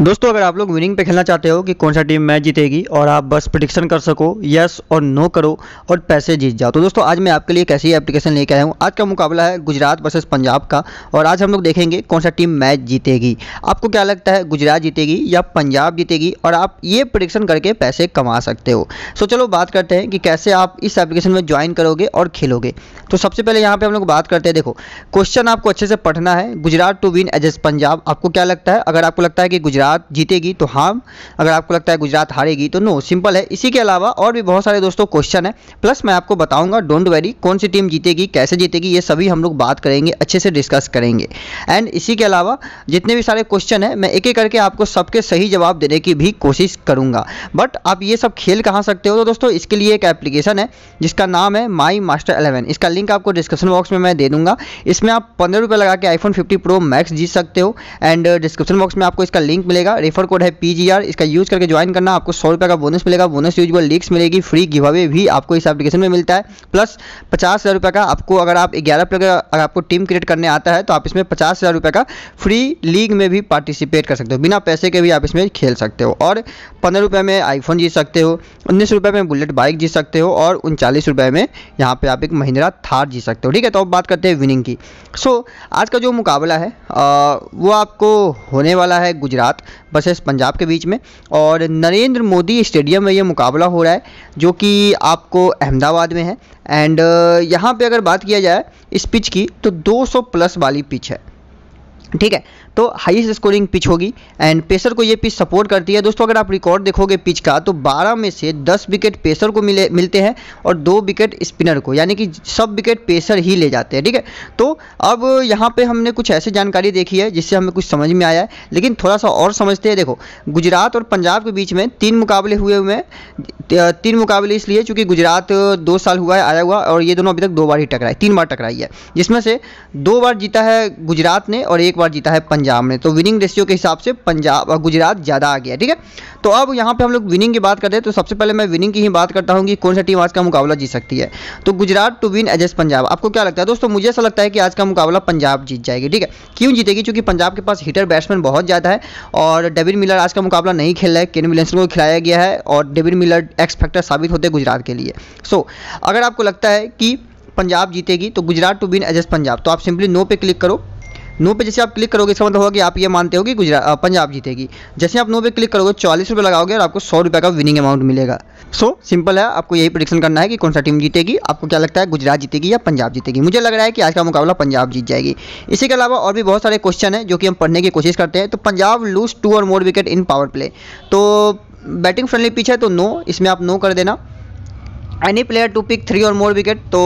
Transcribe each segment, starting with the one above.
दोस्तों अगर आप लोग विनिंग पे खेलना चाहते हो कि कौन सा टीम मैच जीतेगी और आप बस प्रडिक्शन कर सको यस और नो करो और पैसे जीत जाओ तो दोस्तों आज मैं आपके लिए कैसी एप्लीकेशन लेके आया हूँ आज का मुकाबला है गुजरात वर्सेस पंजाब का और आज हम लोग देखेंगे कौन सा टीम मैच जीतेगी आपको क्या लगता है गुजरात जीतेगी या पंजाब जीतेगी और आप ये प्रडिक्शन करके पैसे कमा सकते हो सो चलो बात करते हैं कि कैसे आप इस एप्लीकेशन में ज्वाइन करोगे और खेलोगे तो सबसे पहले यहाँ पर हम लोग बात करते हैं देखो क्वेश्चन आपको अच्छे से पढ़ना है गुजरात टू विन एज एज पंजाब आपको क्या लगता है अगर आपको लगता है कि गुजरात गुजरात जीतेगी तो हाँ अगर आपको लगता है गुजरात हारेगी तो नो सिंपल है इसी के अलावा और भी बहुत सारे दोस्तों क्वेश्चन है प्लस मैं आपको बताऊंगा डोंट वेरी कौन सी टीम जीतेगी कैसे जीतेगी ये सभी हम लोग बात करेंगे अच्छे से डिस्कस करेंगे एंड इसी के अलावा जितने भी सारे क्वेश्चन है मैं एक एक करके आपको सबके सही जवाब देने की भी कोशिश करूँगा बट आप ये सब खेल कहाँ सकते हो तो दोस्तों इसके लिए एक एप्लीकेशन है जिसका नाम है माई मास्टर एलेवन इसका लिंक आपको डिस्क्रिप्शन बॉक्स में मैं दे दूंगा इसमें आप पंद्रह रुपये लगा के आईफोन फिफ्टी प्रो मैक्स जीत सकते हो एंड डिस्क्रिप्शन बॉक्स में आपको इसका लिंक मिलेगा रेफर कोड है पीजीआर इसका यूज करके ज्वाइन करना आपको सौ रुपये का बोनस मिलेगा बोनस यूजल लीक्स मिलेगी फ्री गिव भी आपको इस एप्लीकेशन में मिलता है प्लस पचास हज़ार रुपये का आपको अगर आप ग्यारह प्लेयर अगर आपको टीम क्रिएट करने आता है तो आप इसमें पचास हज़ार रुपये का फ्री लीग में भी पार्टिसिपेट कर सकते हो बिना पैसे के भी आप इसमें खेल सकते हो और पंद्रह रुपये में आईफोन जीत सकते हो उन्नीस रुपये में बुलेट बाइक जीत सकते हो और उनचालीस रुपये में यहाँ पे आप एक महिंद्रा थार जीत सकते हो ठीक है तो अब बात करते हैं विनिंग की सो so, आज का जो मुकाबला है आ, वो आपको होने वाला है गुजरात वर्सेस पंजाब के बीच में और नरेंद्र मोदी स्टेडियम में ये मुकाबला हो रहा है जो कि आपको अहमदाबाद में है एंड यहाँ पे अगर बात किया जाए इस पिच की तो 200 प्लस वाली पिच है ठीक है तो हाईएस्ट स्कोरिंग पिच होगी एंड पेसर को ये पिच सपोर्ट करती है दोस्तों अगर आप रिकॉर्ड देखोगे पिच का तो 12 में से 10 विकेट पेसर को मिले मिलते हैं और दो विकेट स्पिनर को यानी कि सब विकेट पेसर ही ले जाते हैं ठीक है तो अब यहाँ पर हमने कुछ ऐसी जानकारी देखी है जिससे हमें कुछ समझ में आया है लेकिन थोड़ा सा और समझते हैं देखो गुजरात और पंजाब के बीच में तीन मुकाबले हुए हुए हैं तीन मुकाबले इसलिए चूँकि गुजरात दो साल हुआ है आया हुआ और ये दोनों अभी तक दो बार ही टकराए तीन बार टकराई है जिसमें से दो बार जीता है गुजरात ने और एक बार जीता है पंजाब पंजाब ने तो विनिंग रेशियो के हिसाब से पंजाब और गुजरात ज़्यादा आ गया ठीक है तो अब यहाँ पे हम लोग विनिंग की बात करते हैं तो सबसे पहले मैं विनिंग की ही बात करता हूँ कि कौन सा टीम आज का मुकाबला जीत सकती है तो Gujarat to win against Punjab आपको क्या लगता है दोस्तों मुझे ऐसा लगता है कि आज का मुकाबला पंजाब जीत जाएगी ठीक है क्यों जीतेगी क्योंकि पंजाब के पास हिटर बैट्समैन बहुत ज़्यादा है और डेविड मिलर आज का मुकाबला नहीं खेल रहा है केन विलियमसन को खिलाया गया है और डेविड मिलर एक्स फैक्टर साबित होते हैं गुजरात के लिए सो अगर आपको लगता है कि पंजाब जीतेगी तो Gujarat to win against Punjab तो आप सिंपली नो पे क्लिक करो नो पे जैसे आप क्लिक करोगे इसका मतलब होगा कि आप ये मानते हो कि गुजरात पंजाब जीतेगी जैसे आप नो पे क्लिक करोगे चालीस रुपये लगाओगे और आपको सौ रुपये का विनिंग अमाउंट मिलेगा सो so, सिंपल है आपको यही प्रडिक्शन करना है कि कौन सा टीम जीतेगी आपको क्या लगता है गुजरात जीतेगी या पंजाब जीतेगी मुझे लग रहा है कि आज का मुकाबला पंजाब जीत जाएगी इसी के अलावा और भी बहुत सारे क्वेश्चन है जो कि हम पढ़ने की कोशिश करते हैं तो पंजाब लूज टू और more wicket in power play तो बैटिंग फ्रेंडली पिच है तो नो इसमें आप नो कर देना any player to pick three और मोर विकेट तो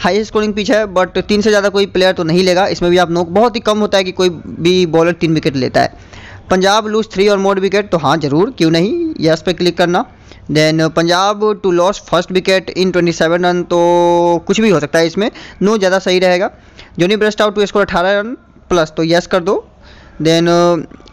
हाई स्कोरिंग पिच है बट तीन से ज़्यादा कोई प्लेयर तो नहीं लेगा इसमें भी आप नोक बहुत ही कम होता है कि कोई भी बॉलर तीन विकेट लेता है पंजाब लूज थ्री और मोर विकेट तो हाँ ज़रूर क्यों नहीं यस पे क्लिक करना then Punjab to loss first wicket in 27 run तो कुछ भी हो सकता है इसमें नो ज़्यादा सही रहेगा Jonny Bairstow out to score अठारह रन प्लस तो यस कर दो देन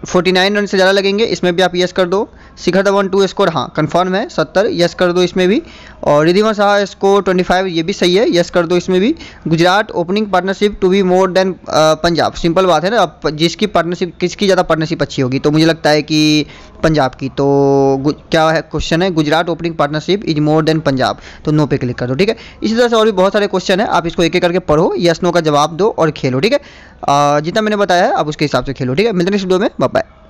फोर्टी नाइन रन से ज़्यादा लगेंगे इसमें भी आप यस कर दो शिखर धवन टू स्कोर हाँ कन्फर्म है सत्तर यस कर दो इसमें भी और Riddhiman Saha score twenty five ये भी सही है यस कर दो इसमें भी Gujarat opening partnership to be more than Punjab simple बात है ना अब जिसकी पार्टनरशिप किसकी ज़्यादा पार्टनरशिप अच्छी होगी तो मुझे लगता है कि पंजाब की तो क्या है क्वेश्चन है Gujarat opening partnership is more than Punjab तो नो पे क्लिक कर दो ठीक है इसी तरह से और भी बहुत सारे क्वेश्चन है आप इसको एक एक करके पढ़ो यस नो का जवाब दो और खेलो ठीक है जितना मैंने बताया है आप उसके हिसाब से खेलो ठीक है मिलते हैं इस वीडियो में बाय